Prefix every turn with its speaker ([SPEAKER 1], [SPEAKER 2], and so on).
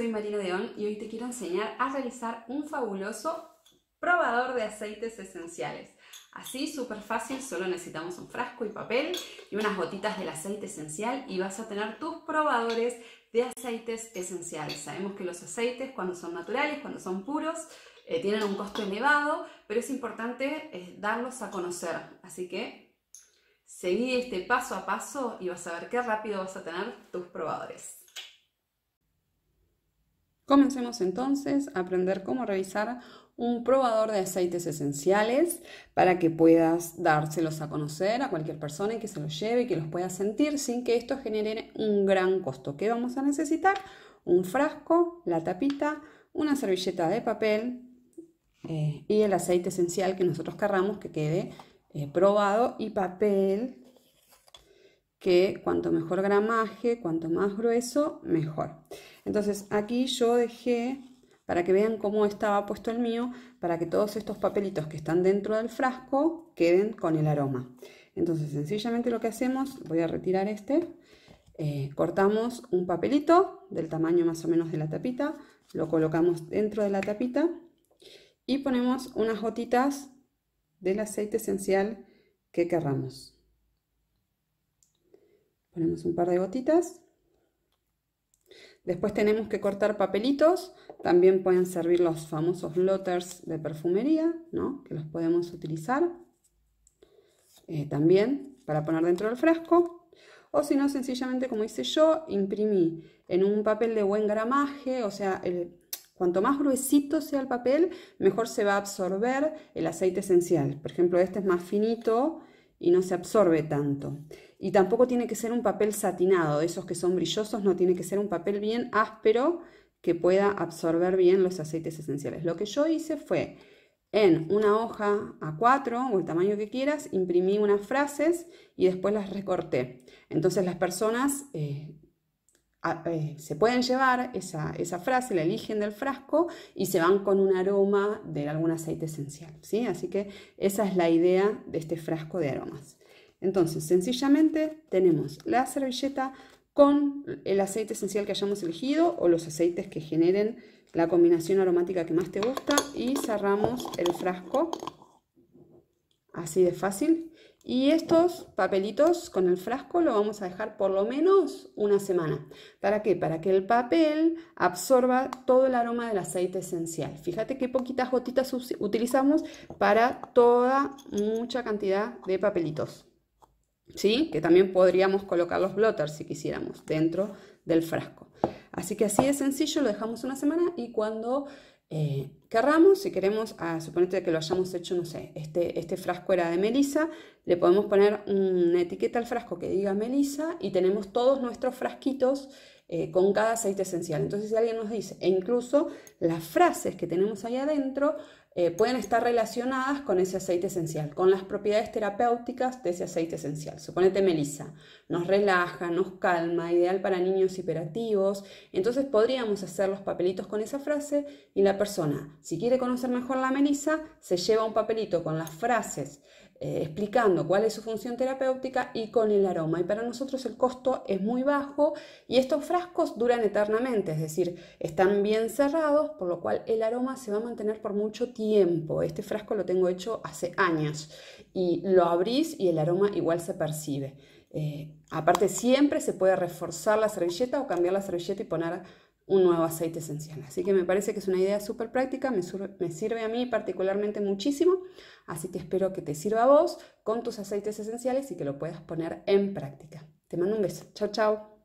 [SPEAKER 1] soy Marina Deón y hoy te quiero enseñar a realizar un fabuloso probador de aceites esenciales. Así, súper fácil, solo necesitamos un frasco y papel y unas gotitas del aceite esencial y vas a tener tus probadores de aceites esenciales. Sabemos que los aceites cuando son naturales, cuando son puros, eh, tienen un costo elevado, pero es importante eh, darlos a conocer. Así que seguí este paso a paso y vas a ver qué rápido vas a tener tus probadores. Comencemos entonces a aprender cómo revisar un probador de aceites esenciales para que puedas dárselos a conocer a cualquier persona y que se los lleve y que los pueda sentir sin que esto genere un gran costo. ¿Qué vamos a necesitar? Un frasco, la tapita, una servilleta de papel eh, y el aceite esencial que nosotros querramos que quede eh, probado y papel que cuanto mejor gramaje, cuanto más grueso, mejor. Entonces aquí yo dejé, para que vean cómo estaba puesto el mío, para que todos estos papelitos que están dentro del frasco queden con el aroma. Entonces sencillamente lo que hacemos, voy a retirar este, eh, cortamos un papelito del tamaño más o menos de la tapita, lo colocamos dentro de la tapita y ponemos unas gotitas del aceite esencial que querramos. Ponemos un par de gotitas Después tenemos que cortar papelitos, también pueden servir los famosos loters de perfumería, ¿no? que los podemos utilizar eh, también para poner dentro del frasco. O si no, sencillamente como hice yo, imprimí en un papel de buen gramaje, o sea, cuanto más gruesito sea el papel, mejor se va a absorber el aceite esencial. Por ejemplo, este es más finito y no se absorbe tanto. Y tampoco tiene que ser un papel satinado, esos que son brillosos, no tiene que ser un papel bien áspero que pueda absorber bien los aceites esenciales. Lo que yo hice fue en una hoja A4 o el tamaño que quieras, imprimí unas frases y después las recorté. Entonces las personas eh, eh, se pueden llevar esa, esa, frase, la eligen del frasco y se van con un aroma de algún aceite esencial. ¿sí? Así que esa es la idea de este frasco de aromas. Entonces, sencillamente tenemos la servilleta con el aceite esencial que hayamos elegido o los aceites que generen la combinación aromática que más te gusta y cerramos el frasco así de fácil y estos papelitos con el frasco lo vamos a dejar por lo menos una semana. ¿Para qué? Para que el papel absorba todo el aroma del aceite esencial. Fíjate qué poquitas gotitas utilizamos para toda mucha cantidad de papelitos. Que también podríamos colocar los blotters si quisiéramos dentro del frasco. Así que así de sencillo, lo dejamos una semana y cuando eh, querramos, si queremos, suponete que lo hayamos hecho, no sé, este, este frasco era de melisa, le podemos poner una etiqueta al frasco que diga melisa y tenemos todos nuestros frasquitos eh, con cada aceite esencial. Entonces, si alguien nos dice, e incluso las frases que tenemos ahí adentro, eh, pueden estar relacionadas con ese aceite esencial, con las propiedades terapéuticas de ese aceite esencial. Suponete melisa, nos relaja, nos calma, ideal para niños hiperativos. Entonces podríamos hacer los papelitos con esa frase y la persona, si quiere conocer mejor la melisa, se lleva un papelito con las frases eh, explicando cuál es su función terapéutica y con el aroma. Y para nosotros el costo es muy bajo y estos frascos duran eternamente, es decir, están bien cerrados, por lo cual el aroma se va a mantener por mucho tiempo. Este frasco lo tengo hecho hace años y lo abrís y el aroma igual se percibe. Eh, aparte siempre se puede reforzar la servilleta o cambiar la servilleta y poner un nuevo aceite esencial. Así que me parece que es una idea súper práctica, me, sirve a mí particularmente muchísimo, así que espero que te sirva a vos con tus aceites esenciales y que lo puedas poner en práctica. Te mando un beso. Chao, chao.